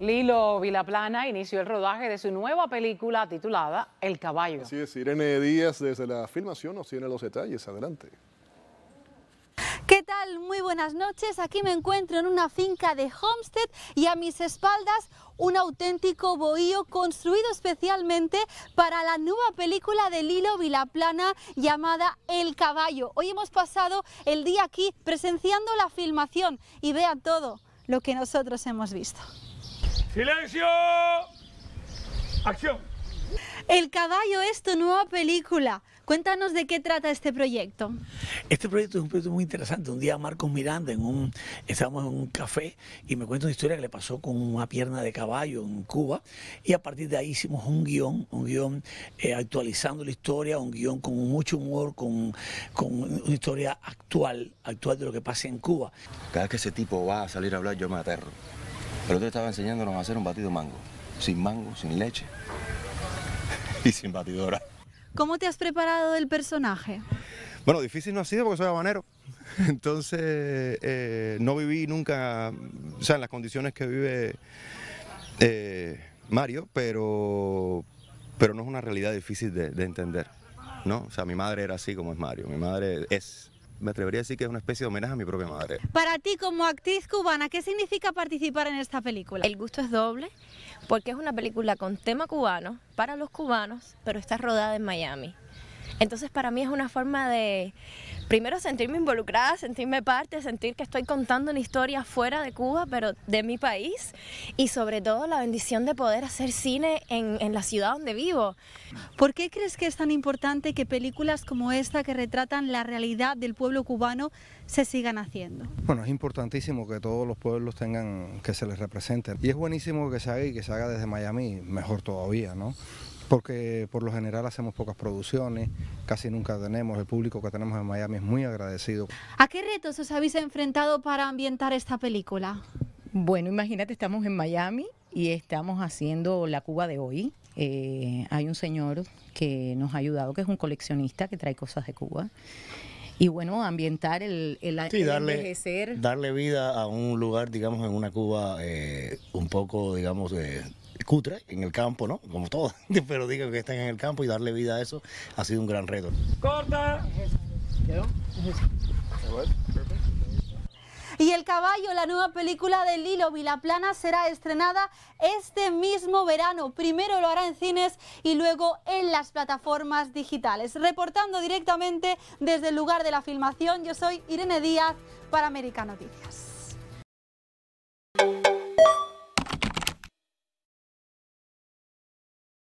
Lilo Vilaplana inició el rodaje de su nueva película titulada El Caballo. Así es, Irene Díaz desde la filmación nos tiene los detalles. Adelante. ¿Qué tal? Muy buenas noches. Aquí me encuentro en una finca de Homestead y a mis espaldas un auténtico bohío construido especialmente para la nueva película de Lilo Vilaplana llamada El Caballo. Hoy hemos pasado el día aquí presenciando la filmación y vean todo lo que nosotros hemos visto. ¡Silencio! ¡Acción! El caballo es tu nueva película. Cuéntanos de qué trata este proyecto. Este proyecto es un proyecto muy interesante. Un día Marcos Miranda, en un, estábamos en un café y me cuenta una historia que le pasó con una pierna de caballo en Cuba y a partir de ahí hicimos un guión, un guión eh, actualizando la historia, un guión con mucho humor, con, con una historia actual, actual de lo que pasa en Cuba. Cada vez que ese tipo va a salir a hablar yo me aterro. Pero otro estaba enseñándonos a hacer un batido mango. Sin mango, sin leche y sin batidora. ¿Cómo te has preparado el personaje? Bueno, difícil no ha sido porque soy habanero. Entonces, eh, no viví nunca, o sea, en las condiciones que vive eh, Mario, pero, pero no es una realidad difícil de, de entender. ¿no? O sea, mi madre era así como es Mario. Mi madre es me atrevería a decir que es una especie de homenaje a mi propia madre. Para ti como actriz cubana, ¿qué significa participar en esta película? El gusto es doble porque es una película con tema cubano, para los cubanos, pero está rodada en Miami. Entonces para mí es una forma de primero sentirme involucrada, sentirme parte, sentir que estoy contando una historia fuera de Cuba, pero de mi país, y sobre todo la bendición de poder hacer cine en, la ciudad donde vivo. ¿Por qué crees que es tan importante que películas como esta que retratan la realidad del pueblo cubano se sigan haciendo? Bueno, es importantísimo que todos los pueblos tengan que se les represente. Y es buenísimo que se haga y que se haga desde Miami, mejor todavía, ¿no? porque por lo general hacemos pocas producciones, casi nunca tenemos, el público que tenemos en Miami es muy agradecido. ¿A qué retos os habéis enfrentado para ambientar esta película? Bueno, imagínate, estamos en Miami y estamos haciendo la Cuba de hoy. Eh, hay un señor que nos ha ayudado, que es un coleccionista que trae cosas de Cuba. Y bueno, ambientar el, el, darle, envejecer. Darle vida a un lugar, digamos, en una Cuba eh, un poco, digamos, eh, cutre en el campo, ¿no? Como todas, pero digo que están en el campo y darle vida a eso ha sido un gran reto. ¡Corta! Y El Caballo, la nueva película de Lilo Vilaplana, será estrenada este mismo verano. Primero lo hará en cines y luego en las plataformas digitales. Reportando directamente desde el lugar de la filmación, yo soy Irene Díaz para América Noticias.